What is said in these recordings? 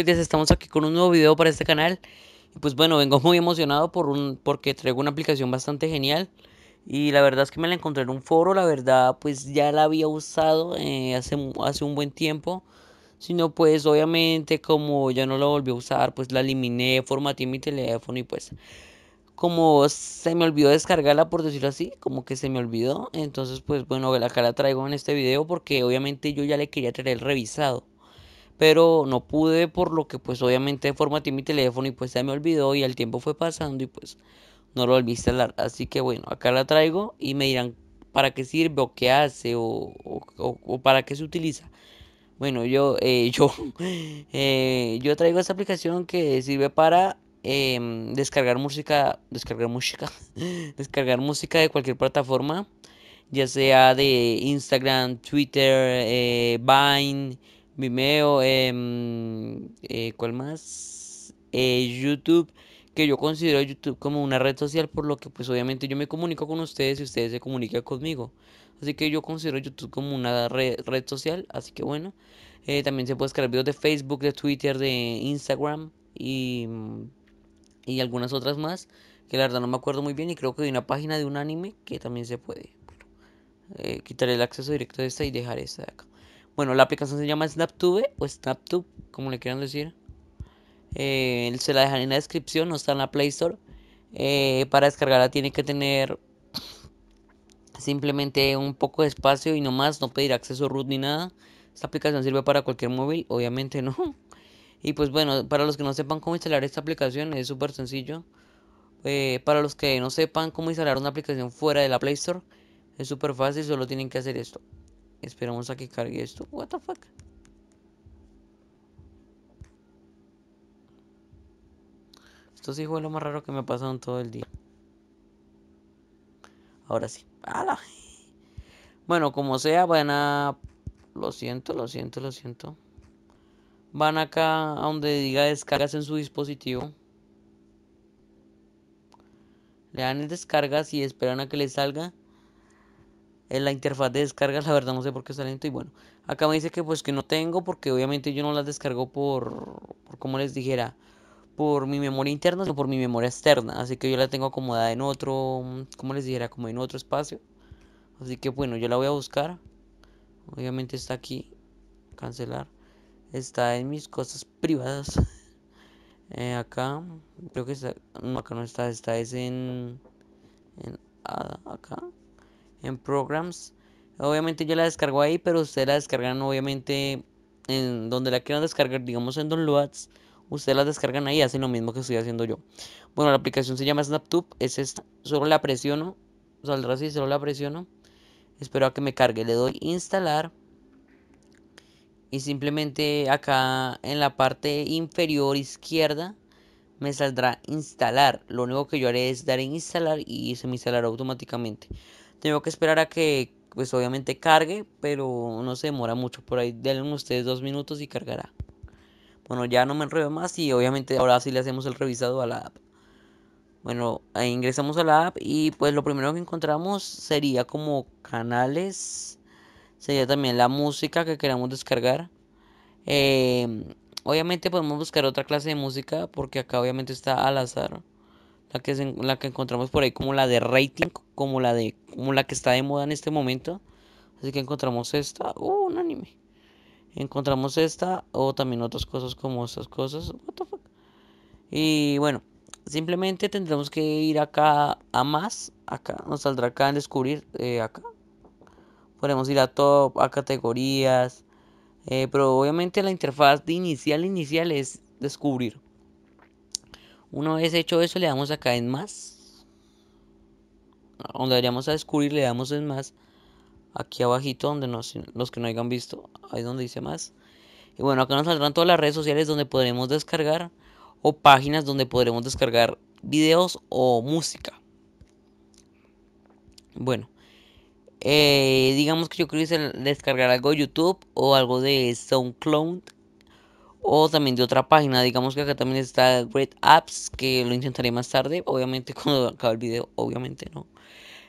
estamos aquí con un nuevo video para este canal y pues bueno, vengo muy emocionado por un, porque traigo una aplicación bastante genial y la verdad es que me la encontré en un foro, la verdad pues ya la había usado eh, hace, hace un buen tiempo sino pues obviamente como ya no la volví a usar pues la eliminé, formateé mi teléfono y pues como se me olvidó descargarla, por decirlo así, como que se me olvidó. Entonces, pues bueno, acá la traigo en este video porque obviamente yo ya le quería traer el revisado pero no pude por lo que pues obviamente formaté mi teléfono y pues se me olvidó y el tiempo fue pasando y pues no lo volví a instalar. Así que bueno, acá la traigo y me dirán para qué sirve o qué hace o, para qué se utiliza. Bueno, yo, eh, yo, eh, yo traigo esta aplicación que sirve para em, descargar música, descargar música, descargar música de cualquier plataforma, ya sea de Instagram, Twitter, eh, Vine Vimeo, em, eh, ¿cuál más? Eh, YouTube, que yo considero YouTube como una red social, por lo que pues obviamente yo me comunico con ustedes y ustedes se comunican conmigo. Así que yo considero YouTube como una red, social, así que bueno. Eh, también se puede escribir videos de Facebook, de Twitter, de Instagram y, y algunas otras más, que la verdad no me acuerdo muy bien y creo que hay una página de un anime que también se puede. Quitar el acceso directo de esta y dejar esta de acá. Bueno, la aplicación se llama SnapTube o SnapTube, como le quieran decir. Eh, se la dejan en la descripción, no está en la Play Store. Eh, para descargarla tiene que tener simplemente un poco de espacio y no más, no pedir acceso root ni nada. Esta aplicación sirve para cualquier móvil, obviamente no. Y pues bueno, para los que no sepan cómo instalar esta aplicación es súper sencillo. Eh, para los que no sepan cómo instalar una aplicación fuera de la Play Store es súper fácil, solo tienen que hacer esto. Esperamos a que cargue esto. What the fuck? Esto sí fue lo más raro que me ha pasado en todo el día. Ahora sí. ¡Hala! Bueno, como sea, van a... Lo siento, lo siento, lo siento. Van acá a donde diga descargas en su dispositivo. Le dan el descargas y esperan a que le salga en la interfaz de descarga, la verdad no sé por qué está lento y bueno, acá me dice que pues que no tengo porque obviamente yo no las descargo por, por como les dijera, por mi memoria interna o por mi memoria externa, así que yo la tengo acomodada en otro, como les dijera, como en otro espacio, así que bueno, yo la voy a buscar, obviamente está aquí, cancelar, está en mis cosas privadas, eh, acá, creo que está, no, acá no está, está es en, en ah, acá, en Programs. Obviamente yo la descargo ahí, pero ustedes la descargan obviamente en donde la quieran descargar, digamos en Downloads. Ustedes la descargan ahí, hacen lo mismo que estoy haciendo yo. Bueno, la aplicación se llama SnapTube, es esta. Solo la presiono, saldrá así, solo la presiono. Espero a que me cargue, le doy instalar. Y simplemente acá en la parte inferior izquierda me saldrá instalar. Lo único que yo haré es dar en instalar y se me instalará automáticamente. Tengo que esperar a que, pues obviamente cargue, pero no se demora mucho. Por ahí denle ustedes dos minutos y cargará. Bueno, ya no me enredo más y obviamente ahora sí le hacemos el revisado a la app. Bueno, ingresamos a la app y pues lo primero que encontramos sería como canales. Sería también la música que queramos descargar. Eh, obviamente podemos buscar otra clase de música porque acá obviamente está al azar la que, la que encontramos por ahí como la de rating, como la, de, como la que está de moda en este momento. Así que encontramos esta, uh, un anime. Encontramos esta o también otras cosas como estas cosas. Y bueno, simplemente tendremos que ir acá a más. Acá nos saldrá acá en descubrir. Eh, acá podemos ir a top, a categorías. Eh, pero obviamente la interfaz de inicial, inicial es descubrir. Una vez hecho eso, le damos acá en más. Donde vayamos a descubrir, le damos en más. Aquí abajito, donde los que no hayan visto, ahí donde dice más. Y bueno, acá nos saldrán todas las redes sociales donde podremos descargar o páginas donde podremos descargar videos o música. Bueno, eh, digamos que yo quiero descargar algo de YouTube o algo de SoundCloud o también de otra página. Digamos que acá también está Great Apps, que lo intentaré más tarde, obviamente cuando acabe el video, obviamente no.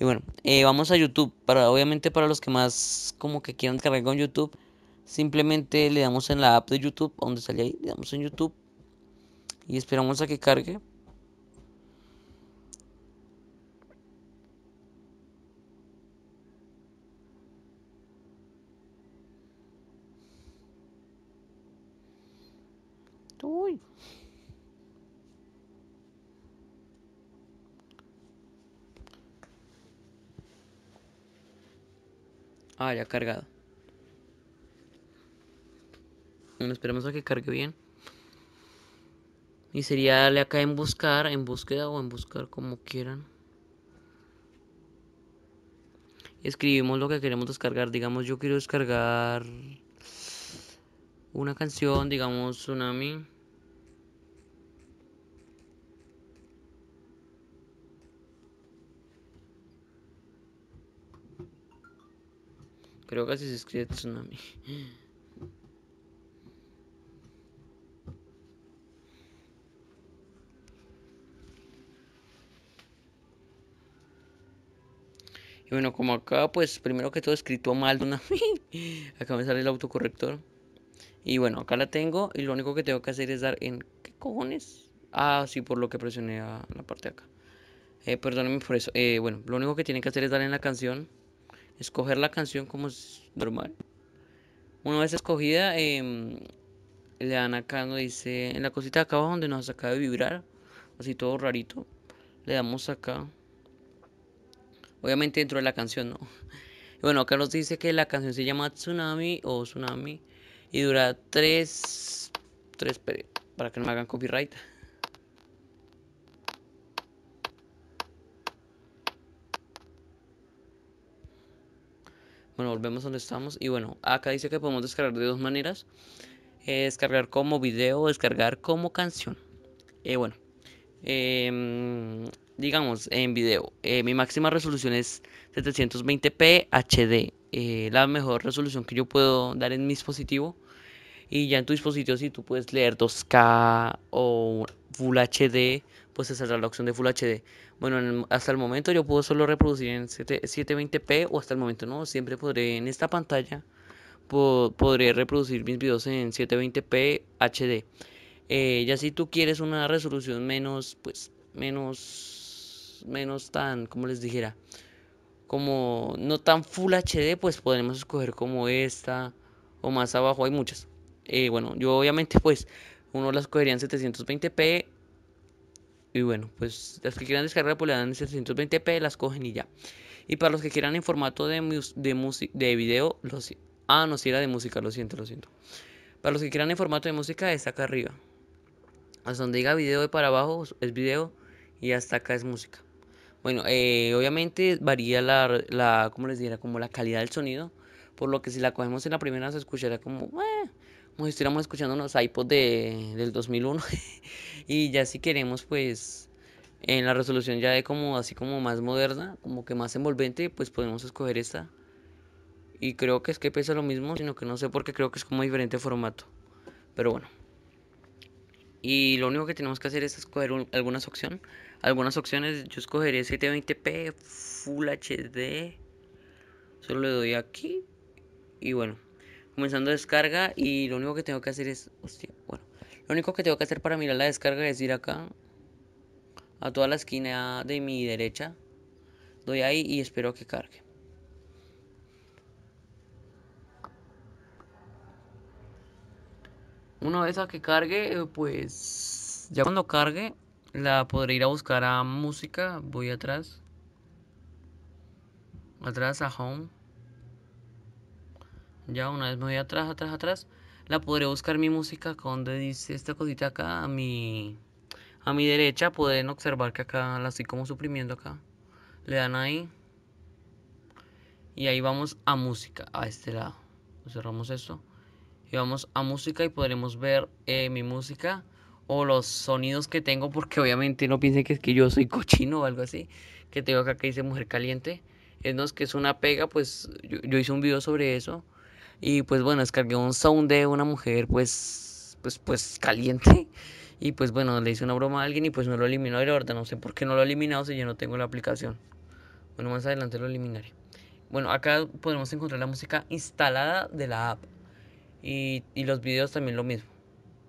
Y bueno, eh, vamos a YouTube. Para, obviamente para los que más como que quieran cargar con YouTube, simplemente le damos en la app de YouTube, donde sale ahí, le damos en YouTube y esperamos a que cargue. Ah, ya ha cargado. Bueno, esperemos a que cargue bien. Y sería darle acá en buscar, en búsqueda o en buscar como quieran. Escribimos lo que queremos descargar. Digamos, yo quiero descargar una canción, digamos, Tsunami. Creo que así se escribe tsunami. Y bueno, como acá, pues primero que todo escrito mal Tsunami acá me sale el autocorrector. Y bueno, acá la tengo y lo único que tengo que hacer es dar en... ¿Qué cojones? Ah, sí, por lo que presioné a la parte de acá. Eh, perdónenme por eso. Eh, bueno, lo único que tienen que hacer es dar en la canción escoger la canción como es normal. Una vez escogida, em, le dan acá, nos dice, en la cosita de acá abajo donde nos acaba de vibrar, así todo rarito, le damos acá. Obviamente dentro de la canción, ¿no? bueno, acá nos dice que la canción se llama Tsunami o Tsunami y dura tres 3 para que no me hagan copyright. Bueno, volvemos donde estamos. Y bueno, acá dice que podemos descargar de dos maneras. Eh, descargar como video o descargar como canción. Eh, bueno, em, digamos en video. Eh, mi máxima resolución es 720p HD. Eh, la mejor resolución que yo puedo dar en mi dispositivo. Y ya en tu dispositivo si tú puedes leer 2K o Full HD pues se la opción de Full HD. Bueno, hasta el momento yo puedo solo reproducir en 720p o hasta el momento no, siempre podré en esta pantalla podré reproducir mis videos en 720p HD. Eh, ya si tú quieres una resolución menos, pues, menos, menos tan, como les dijera, como no tan Full HD, pues podremos escoger como esta o más abajo, hay muchas. Eh, bueno, yo obviamente pues uno las escogería en 720p y bueno, pues las que quieran descargar pues le dan 720p, las cogen y ya. Y para los que quieran en formato de, de, de video, los... Ah, no, si era de música, lo siento, lo siento. Para los que quieran en formato de música, está acá arriba. Hasta donde diga video de para abajo es video y hasta acá es música. Bueno, eh, obviamente varía la, como les como la calidad del sonido. Por lo que si la cogemos en la primera se escuchará como, como si estuviéramos escuchando unos iPods de, del 2001. y ya si queremos, pues en la resolución ya de como así como más moderna, como que más envolvente, pues podemos escoger esta. Y creo que es que pesa lo mismo, sino que no sé por qué creo que es como diferente formato. Pero bueno. Y lo único que tenemos que hacer es escoger algunas opciones. Algunas opciones, yo escogeré 20 p Full HD. Solo le doy aquí. Y bueno, comenzando descarga y lo único que tengo que hacer es, hostia, bueno, lo único que tengo que hacer para mirar la descarga es ir acá a toda la esquina de mi derecha, doy ahí y espero que cargue. Una vez a que cargue, eh, pues ya cuando cargue la podré ir a buscar a música, voy atrás, atrás a home ya una vez me voy atrás, atrás, atrás, la podré buscar mi música donde dice esta cosita acá, a mi, a mi derecha, pueden observar que acá la estoy como suprimiendo acá, le dan ahí, y ahí vamos a música, a este lado, cerramos esto, y vamos a música y podremos ver eh, mi música, o los sonidos que tengo, porque obviamente no piensen que es que yo soy cochino o algo así, que tengo acá que dice mujer caliente, es que es una pega, pues yo hice un video sobre eso, y pues bueno, descargué un sound de una mujer pues, pues, pues caliente. Y pues bueno, le hice una broma a alguien y pues no lo eliminó. Y la no sé por qué no lo ha eliminado si yo no tengo la aplicación. Bueno, más adelante lo eliminaré. Bueno, acá podemos encontrar la música instalada de la app. Y, los videos también lo mismo.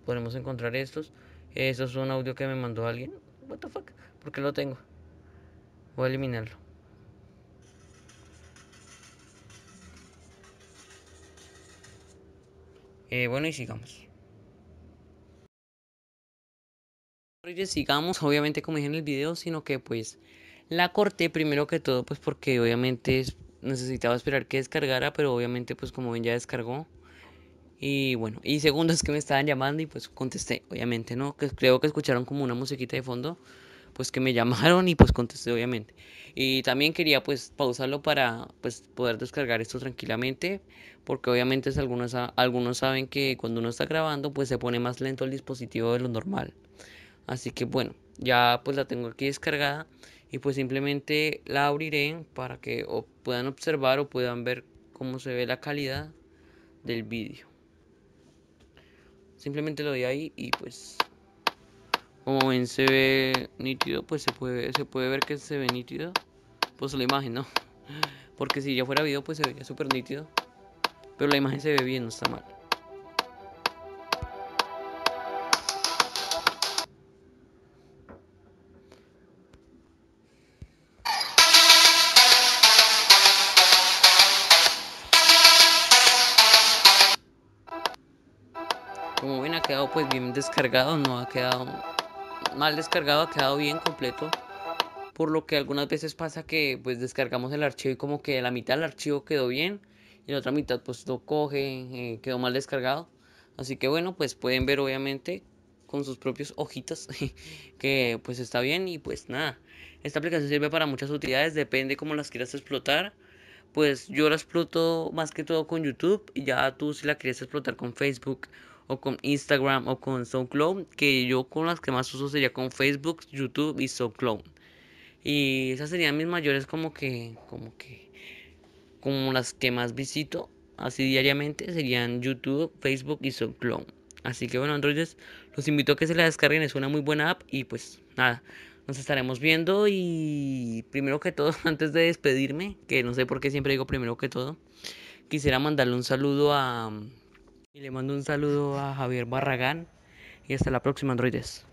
Podemos encontrar estos. Eso es un audio que me mandó alguien. What the fuck? ¿Por qué lo tengo? Voy a eliminarlo. Eh, bueno, y sigamos. Y sigamos, obviamente, como dije en el video, sino que pues la corté primero que todo, pues porque obviamente necesitaba esperar que descargara, pero obviamente, pues como ven, ya descargó. Y bueno, y segundo es que me estaban llamando y pues contesté, obviamente, ¿no? Que creo que escucharon como una musiquita de fondo pues que me llamaron y pues contesté obviamente. Y también quería pues pausarlo para pues poder descargar esto tranquilamente, porque obviamente algunos, algunos saben que cuando uno está grabando pues se pone más lento el dispositivo de lo normal. Así que bueno, ya pues la tengo aquí descargada y pues simplemente la abriré para que puedan observar o puedan ver cómo se ve la calidad del vídeo. Simplemente lo doy ahí y pues como ven se ve nítido, pues se puede, se puede ver que se ve nítido, pues la imagen, ¿no? Porque si ya fuera video, pues se vería súper nítido. Pero la imagen se ve bien, no está mal. Como ven, ha quedado pues bien descargado, no ha quedado mal descargado ha quedado bien completo por lo que algunas veces pasa que pues descargamos el archivo y como que la mitad del archivo quedó bien y la otra mitad pues lo coge, eh, quedó mal descargado. Así que bueno, pues pueden ver obviamente con sus propios ojitos que pues está bien y pues nada. Esta aplicación sirve para muchas utilidades, depende cómo las quieras explotar. Pues yo la exploto más que todo con YouTube y ya tú si la quieres explotar con Facebook o con Instagram o con SoundCloud, que yo con las que más uso sería con Facebook, YouTube y SoundCloud. Y esas serían mis mayores como que, como que, como las que más visito así diariamente serían YouTube, Facebook y SoundCloud. Así que bueno, androides, los invito a que se la descarguen, es una muy buena app y pues nada, nos estaremos viendo y primero que todo, antes de despedirme, que no sé por qué siempre digo primero que todo, quisiera mandarle un saludo a y le mando un saludo a Javier Barragán y hasta la próxima, androides.